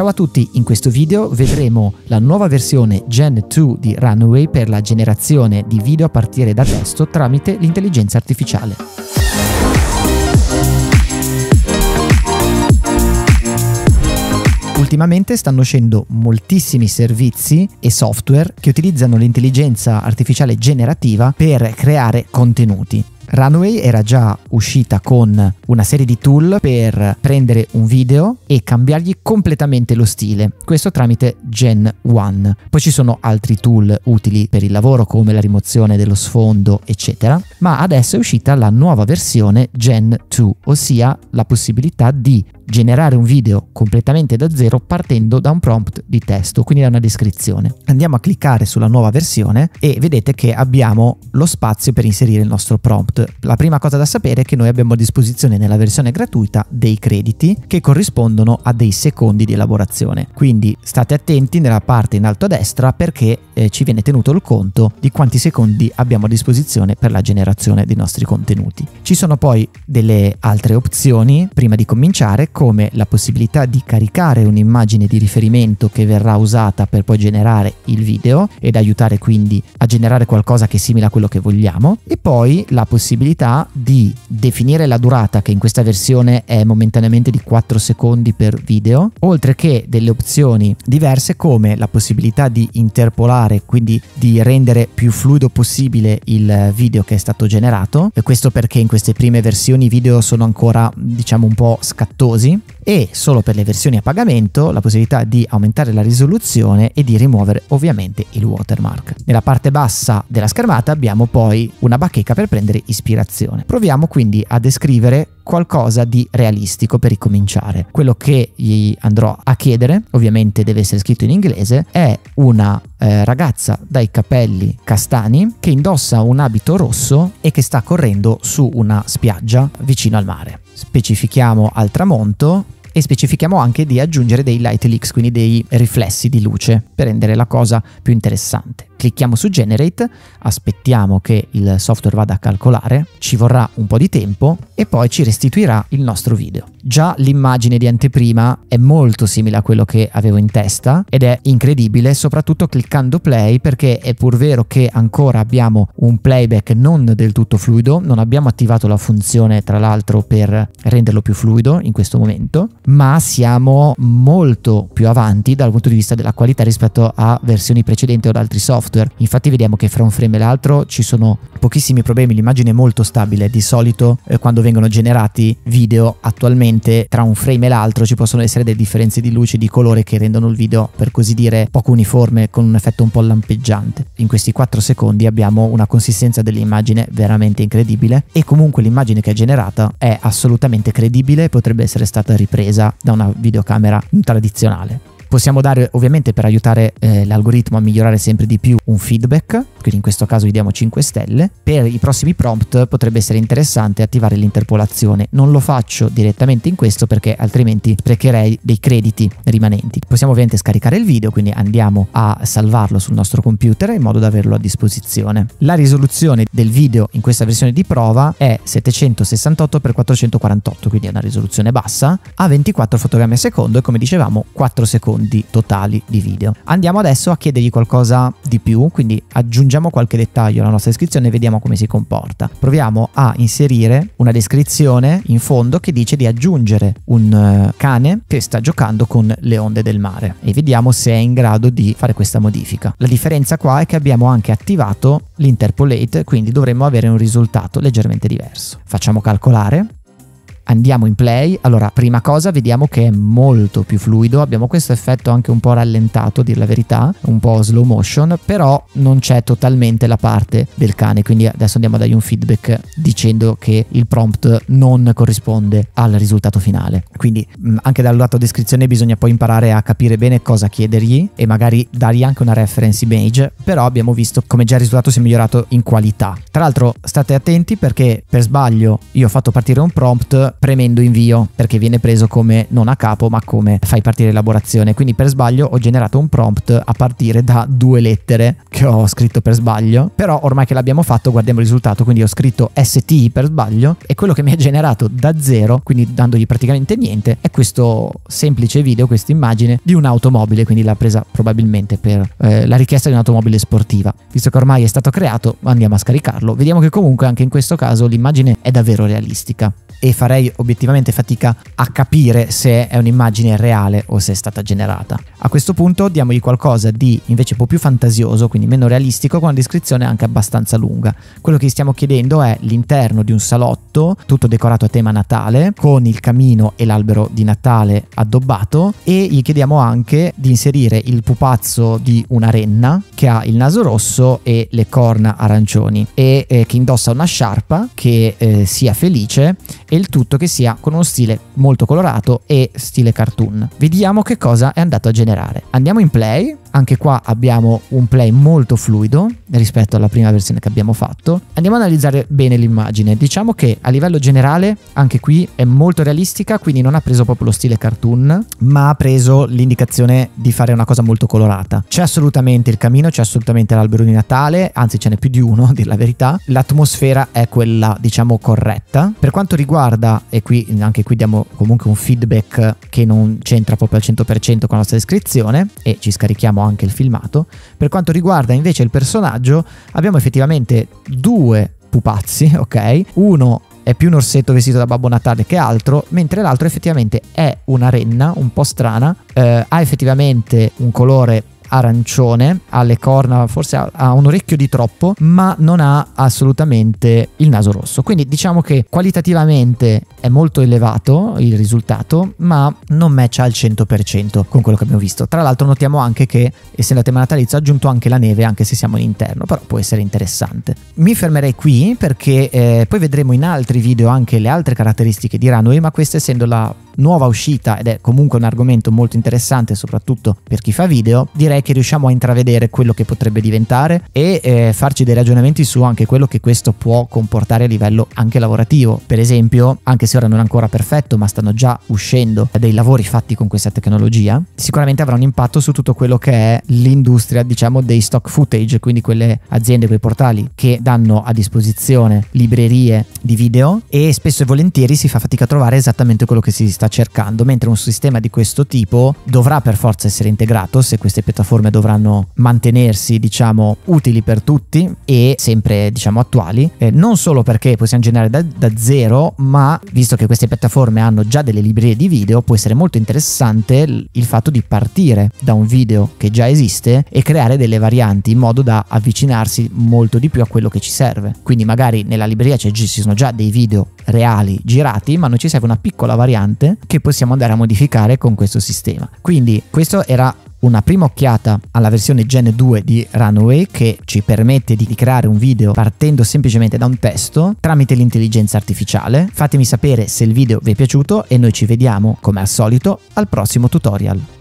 Ciao a tutti, in questo video vedremo la nuova versione Gen 2 di Runway per la generazione di video a partire da testo tramite l'intelligenza artificiale. Ultimamente stanno uscendo moltissimi servizi e software che utilizzano l'intelligenza artificiale generativa per creare contenuti. Runway era già uscita con una serie di tool per prendere un video e cambiargli completamente lo stile, questo tramite Gen 1. Poi ci sono altri tool utili per il lavoro come la rimozione dello sfondo, eccetera, ma adesso è uscita la nuova versione Gen 2, ossia la possibilità di generare un video completamente da zero partendo da un prompt di testo, quindi da una descrizione. Andiamo a cliccare sulla nuova versione e vedete che abbiamo lo spazio per inserire il nostro prompt. La prima cosa da sapere è che noi abbiamo a disposizione nella versione gratuita dei crediti che corrispondono a dei secondi di elaborazione. Quindi state attenti nella parte in alto a destra perché eh, ci viene tenuto il conto di quanti secondi abbiamo a disposizione per la generazione dei nostri contenuti. Ci sono poi delle altre opzioni prima di cominciare come la possibilità di caricare un'immagine di riferimento che verrà usata per poi generare il video ed aiutare quindi a generare qualcosa che è simile a quello che vogliamo e poi la possibilità di definire la durata che in questa versione è momentaneamente di 4 secondi per video oltre che delle opzioni diverse come la possibilità di interpolare quindi di rendere più fluido possibile il video che è stato generato e questo perché in queste prime versioni i video sono ancora diciamo un po' scattosi mesi e solo per le versioni a pagamento la possibilità di aumentare la risoluzione e di rimuovere ovviamente il watermark. Nella parte bassa della schermata abbiamo poi una bacheca per prendere ispirazione. Proviamo quindi a descrivere qualcosa di realistico per ricominciare. Quello che gli andrò a chiedere, ovviamente deve essere scritto in inglese, è una eh, ragazza dai capelli castani che indossa un abito rosso e che sta correndo su una spiaggia vicino al mare specifichiamo al tramonto e specifichiamo anche di aggiungere dei light leaks, quindi dei riflessi di luce, per rendere la cosa più interessante. Clicchiamo su Generate, aspettiamo che il software vada a calcolare, ci vorrà un po' di tempo e poi ci restituirà il nostro video. Già l'immagine di anteprima è molto simile a quello che avevo in testa ed è incredibile soprattutto cliccando play perché è pur vero che ancora abbiamo un playback non del tutto fluido, non abbiamo attivato la funzione tra l'altro per renderlo più fluido in questo momento, ma siamo molto più avanti dal punto di vista della qualità rispetto a versioni precedenti o ad altri software software. Infatti vediamo che fra un frame e l'altro ci sono pochissimi problemi, l'immagine è molto stabile, di solito eh, quando vengono generati video attualmente tra un frame e l'altro ci possono essere delle differenze di luce, di colore che rendono il video per così dire poco uniforme con un effetto un po' lampeggiante. In questi 4 secondi abbiamo una consistenza dell'immagine veramente incredibile e comunque l'immagine che è generata è assolutamente credibile potrebbe essere stata ripresa da una videocamera tradizionale. Possiamo dare ovviamente per aiutare eh, l'algoritmo a migliorare sempre di più un feedback, quindi in questo caso gli diamo 5 stelle. Per i prossimi prompt potrebbe essere interessante attivare l'interpolazione. Non lo faccio direttamente in questo perché altrimenti sprecherei dei crediti rimanenti. Possiamo ovviamente scaricare il video, quindi andiamo a salvarlo sul nostro computer in modo da averlo a disposizione. La risoluzione del video in questa versione di prova è 768x448, quindi è una risoluzione bassa, a 24 fotogrammi al secondo e come dicevamo 4 secondi secondi totali di video. Andiamo adesso a chiedergli qualcosa di più, quindi aggiungiamo qualche dettaglio alla nostra descrizione e vediamo come si comporta. Proviamo a inserire una descrizione in fondo che dice di aggiungere un eh, cane che sta giocando con le onde del mare e vediamo se è in grado di fare questa modifica. La differenza qua è che abbiamo anche attivato l'interpolate, quindi dovremmo avere un risultato leggermente diverso. Facciamo calcolare Andiamo in play, allora prima cosa vediamo che è molto più fluido, abbiamo questo effetto anche un po' rallentato, a dir la verità, un po' slow motion, però non c'è totalmente la parte del cane, quindi adesso andiamo a dargli un feedback dicendo che il prompt non corrisponde al risultato finale. Quindi mm, anche dal lato descrizione bisogna poi imparare a capire bene cosa chiedergli e magari dargli anche una reference image, però abbiamo visto come già il risultato si è migliorato in qualità. Tra l'altro state attenti perché per sbaglio io ho fatto partire un prompt premendo invio perché viene preso come non a capo ma come fai partire l'elaborazione. Quindi per sbaglio ho generato un prompt a partire da due lettere che ho scritto per sbaglio, però ormai che l'abbiamo fatto guardiamo il risultato, quindi ho scritto sti per sbaglio e quello che mi ha generato da zero, quindi dandogli praticamente niente, è questo semplice video, questa immagine di un'automobile, quindi l'ha presa probabilmente per eh, la richiesta di un'automobile sportiva. Visto che ormai è stato creato, andiamo a scaricarlo. Vediamo che comunque anche in questo caso l'immagine è davvero realistica e farei obiettivamente fatica a capire se è un'immagine reale o se è stata generata. A questo punto diamogli qualcosa di invece un po' più fantasioso, quindi meno realistico, con una descrizione anche abbastanza lunga. Quello che gli stiamo chiedendo è l'interno di un salotto, tutto decorato a tema Natale, con il camino e l'albero di Natale addobbato e gli chiediamo anche di inserire il pupazzo di una renna che ha il naso rosso e le corna arancioni e eh, che indossa una sciarpa che eh, sia felice e il tutto che sia con uno stile molto colorato e stile cartoon. Vediamo che cosa è andato a generare. Andiamo in play anche qua abbiamo un play molto fluido rispetto alla prima versione che abbiamo fatto. Andiamo ad analizzare bene l'immagine. Diciamo che a livello generale anche qui è molto realistica, quindi non ha preso proprio lo stile cartoon, ma ha preso l'indicazione di fare una cosa molto colorata. C'è assolutamente il camino, c'è assolutamente l'albero di Natale, anzi ce n'è più di uno, a dir la verità. L'atmosfera è quella, diciamo, corretta. Per quanto riguarda, e qui anche qui diamo comunque un feedback che non c'entra proprio al 100% con la nostra descrizione e ci scarichiamo vediamo anche il filmato. Per quanto riguarda invece il personaggio, abbiamo effettivamente due pupazzi, ok? Uno è più un orsetto vestito da Babbo Natale che altro, mentre l'altro effettivamente è una renna un po' strana, eh, ha effettivamente un colore arancione, ha le corna, forse ha, un orecchio di troppo, ma non ha assolutamente il naso rosso. Quindi diciamo che qualitativamente è molto elevato il risultato, ma non matcha al 100% con quello che abbiamo visto. Tra l'altro notiamo anche che, essendo la tema natalizio, ha aggiunto anche la neve, anche se siamo all'interno, però può essere interessante. Mi fermerei qui perché eh, poi vedremo in altri video anche le altre caratteristiche di Runway, ma questa essendo la nuova uscita ed è comunque un argomento molto interessante soprattutto per chi fa video, direi che riusciamo a intravedere quello che potrebbe diventare e eh, farci dei ragionamenti su anche quello che questo può comportare a livello anche lavorativo. Per esempio, anche se se ora non è ancora perfetto, ma stanno già uscendo dei lavori fatti con questa tecnologia, sicuramente avrà un impatto su tutto quello che è l'industria, diciamo, dei stock footage, quindi quelle aziende, quei portali che danno a disposizione librerie di video e spesso e volentieri si fa fatica a trovare esattamente quello che si sta cercando, mentre un sistema di questo tipo dovrà per forza essere integrato se queste piattaforme dovranno mantenersi, diciamo, utili per tutti e sempre, diciamo, attuali, eh, non solo perché possiamo generare da, da zero, ma vi visto che queste piattaforme hanno già delle librerie di video, può essere molto interessante il fatto di partire da un video che già esiste e creare delle varianti in modo da avvicinarsi molto di più a quello che ci serve. Quindi magari nella libreria cioè, ci sono già dei video reali girati, ma non ci serve una piccola variante che possiamo andare a modificare con questo sistema. Quindi questo era una prima occhiata alla versione Gen 2 di Runaway che ci permette di creare un video partendo semplicemente da un testo tramite l'intelligenza artificiale. Fatemi sapere se il video vi è piaciuto e noi ci vediamo, come al solito, al prossimo tutorial.